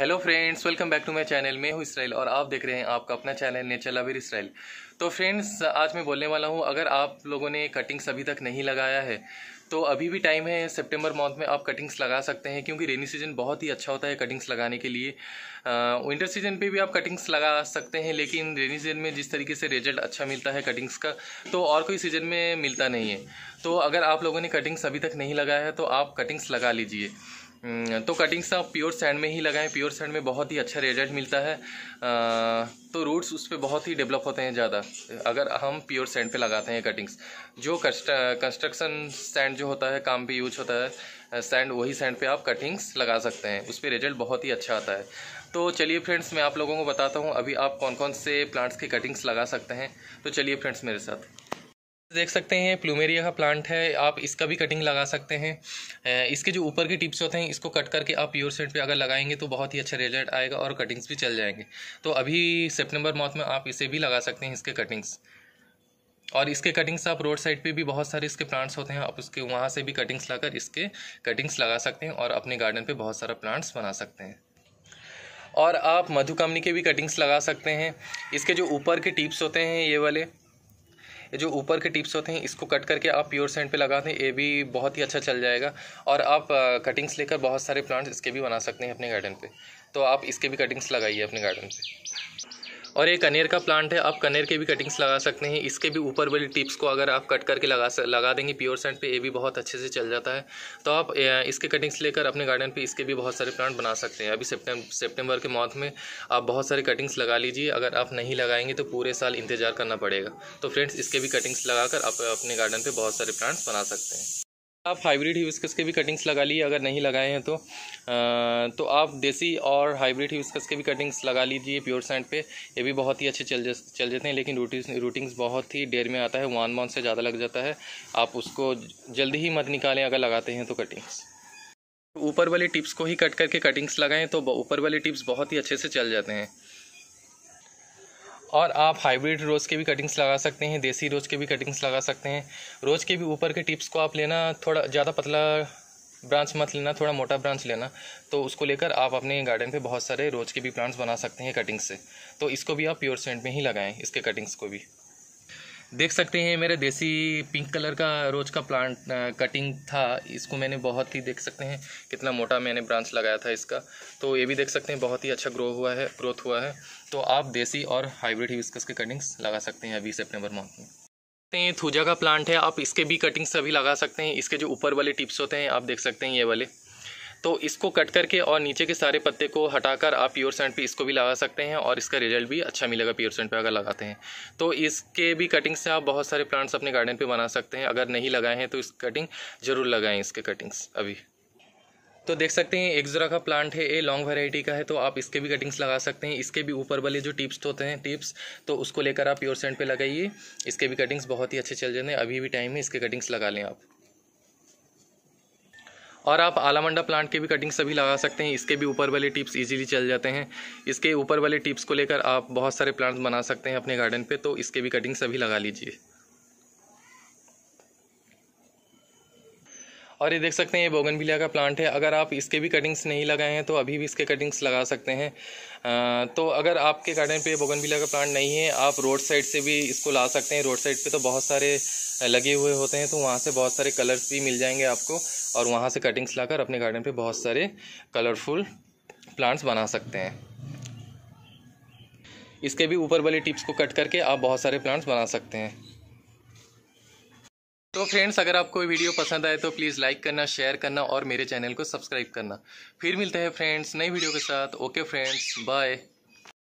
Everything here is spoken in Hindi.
hello friends welcome back to my channel मैं हूँ इसराइल और आप देख रहे हैं आपका अपना चैनल नेचर लवर इसराइल तो फ्रेंड्स आज मैं बोलने वाला हूँ अगर आप लोगों ने कटिंग्स अभी तक नहीं लगाया है तो अभी भी टाइम है सितंबर मंथ में आप कटिंग्स लगा सकते हैं क्योंकि रेनी सीजन बहुत ही अच्छा होता है कटिंग्स लगाने के लिए विंटर सीजन पे भी आप कटिंग्स लगा सकते हैं लेकिन रेनी सीजन में जिस तरीके से रिजल्ट अच्छा मिलता है कटिंग्स का तो और कोई सीजन में मिलता नहीं है तो अगर आप लोगों ने कटिंग्स अभी तक नहीं लगाया है तो आप कटिंग्स लगा लीजिए हम्म, तो कटिंग्स आप प्योर सैंड में ही लगाएं प्योर सैंड में बहुत ही अच्छा रिजल्ट मिलता है तो रूट्स उस पर बहुत ही डेवलप होते हैं ज़्यादा अगर हम प्योर सैंड पे लगाते हैं कटिंग्स जो कंस्ट्रक्शन सैंड जो होता है काम पे यूज होता है सैंड वही सैंड पे आप कटिंग्स लगा सकते हैं उस पर रिजल्ट बहुत ही अच्छा आता है तो चलिए फ्रेंड्स मैं आप लोगों को बताता हूँ अभी आप कौन कौन से प्लांट्स की कटिंग्स लगा सकते हैं तो चलिए फ्रेंड्स मेरे साथ देख सकते हैं प्लूमेरिया का प्लांट है आप इसका भी कटिंग लगा सकते हैं इसके जो ऊपर के टिप्स होते हैं इसको कट करके आप प्योर सेट पे अगर लगाएंगे तो बहुत ही अच्छा रिजल्ट आएगा और कटिंग्स भी चल जाएंगे तो अभी सितंबर मौत में आप इसे भी लगा सकते हैं इसके कटिंग्स और इसके कटिंग्स आप रोड साइड पे भी बहुत सारे इसके प्लांट्स होते हैं आप उसके वहाँ से भी कटिंग्स लाकर इसके कटिंग्स लगा सकते हैं और अपने गार्डन पे बहुत सारा प्लांट्स बना सकते हैं और आप मधुकामनी के भी कटिंग्स लगा सकते हैं इसके जो ऊपर के टिप्स होते हैं ये वाले जो ऊपर के टिप्स होते हैं इसको कट करके आप प्योर सेंड पे लगा दें ये भी बहुत ही अच्छा चल जाएगा और आप कटिंग्स लेकर बहुत सारे प्लांट्स इसके भी बना सकते हैं अपने गार्डन पे तो आप इसके भी कटिंग्स लगाइए अपने गार्डन से और ये कनेर का प्लांट है आप कनेर के भी कटिंग्स लगा सकते हैं इसके भी ऊपर वाली टिप्स को अगर आप कट करके लगा लगा देंगे प्योर सेंट पे ये भी बहुत अच्छे से चल जाता है तो आप इसके कटिंग्स लेकर अपने गार्डन पे इसके भी बहुत सारे प्लांट बना सकते हैं अभी सेप्टेम्बर के मौत में आप बहुत सारे कटिंग्स लगा लीजिए अगर आप नहीं लगाएंगे तो पूरे साल इंतज़ार करना पड़ेगा तो फ्रेंड्स इसके भी कटिंग्स लगाकर आप अपने गार्डन पर बहुत सारे प्लांट्स बना सकते हैं आप हाइब्रिड हिबिस्कस के भी कटिंग्स लगा लीजिए अगर नहीं लगाए हैं तो आ, तो आप देसी और हाइब्रिड हिबिस्कस के भी कटिंग्स लगा लीजिए प्योर सैंड पे ये भी बहुत ही अच्छे चल जा चल जाते हैं लेकिन रूटिंग रूटिंग्स बहुत ही देर में आता है वन मंथ से ज़्यादा लग जाता है आप उसको जल्दी ही मत निकालें अगर लगाते हैं तो कटिंग्स ऊपर वाले टिप्स को ही कट करके कटिंग्स लगाएं तो ऊपर वाले टिप्स बहुत ही अच्छे से चल जाते हैं और आप हाइब्रिड रोज़ के भी कटिंग्स लगा सकते हैं देसी रोज़ के भी कटिंग्स लगा सकते हैं रोज़ के भी ऊपर के टिप्स को आप लेना थोड़ा ज़्यादा पतला ब्रांच मत लेना थोड़ा मोटा ब्रांच लेना तो उसको लेकर आप अपने गार्डन पे बहुत सारे रोज़ के भी प्लांट्स बना सकते हैं कटिंग्स से तो इसको भी आप प्योर सेंट में ही लगाएं इसके कटिंग्स को भी देख सकते हैं मेरे देसी पिंक कलर का रोज का प्लांट कटिंग था इसको मैंने बहुत ही देख सकते हैं कितना मोटा मैंने ब्रांच लगाया था इसका तो ये भी देख सकते हैं बहुत ही अच्छा ग्रो हुआ है ग्रोथ हुआ है तो आप देसी और हाइब्रिड हिबिस्कस के कटिंग्स लगा सकते हैं अभी सेप्टेम्बर मंथ में देखते हैं थूजा का प्लांट है आप इसके भी कटिंग्स अभी लगा सकते हैं इसके जो ऊपर वाले टिप्स होते हैं आप देख सकते हैं ये वाले तो इसको कट करके और नीचे के सारे पत्ते को हटाकर आप प्योर सेंट पे इसको भी लगा सकते हैं और इसका रिजल्ट भी अच्छा मिलेगा प्योर सेंट पे अगर लगाते हैं तो इसके भी कटिंग से आप बहुत सारे प्लांट्स अपने गार्डन पे बना सकते हैं अगर नहीं लगाए हैं तो इस कटिंग ज़रूर लगाएं इसके कटिंग्स अभी तो देख सकते हैं एक जरा का प्लांट है ये लॉन्ग वैरायटी का है तो आप इसके भी कटिंग्स लगा सकते हैं इसके भी ऊपर वाले जो टिप्स होते हैं टिप्स तो उसको लेकर आप प्योर सेंट पे लगाइए इसके भी कटिंग्स बहुत ही अच्छे चल जाते हैं अभी भी टाइम है इसके कटिंग्स लगा लें आप और आप आलामंडा प्लांट के भी कटिंग सभी लगा सकते हैं इसके भी ऊपर वाले टिप्स इजीली चल जाते हैं इसके ऊपर वाले टिप्स को लेकर आप बहुत सारे प्लांट्स बना सकते हैं अपने गार्डन पे तो इसके भी कटिंग सभी लगा लीजिए और ये देख सकते हैं ये बोगनविलिया का प्लांट है अगर आप इसके भी कटिंग्स नहीं लगाए हैं तो अभी भी इसके कटिंग्स लगा सकते हैं आ, तो अगर आपके गार्डन पे बोगनविलिया का प्लांट नहीं है आप रोड साइड से भी इसको ला सकते हैं रोड साइड पे तो बहुत सारे लगे हुए होते हैं तो वहाँ से बहुत सारे कलर्स भी मिल जाएंगे आपको और वहाँ से कटिंग्स लाकर अपने गार्डन पर बहुत सारे कलरफुल प्लांट्स बना सकते हैं इसके भी ऊपर वाले टिप्स को कट करके आप बहुत सारे प्लांट्स बना सकते हैं तो फ्रेंड्स अगर आपको वीडियो पसंद आए तो प्लीज़ लाइक करना शेयर करना और मेरे चैनल को सब्सक्राइब करना फिर मिलते हैं फ्रेंड्स नई वीडियो के साथ ओके फ्रेंड्स बाय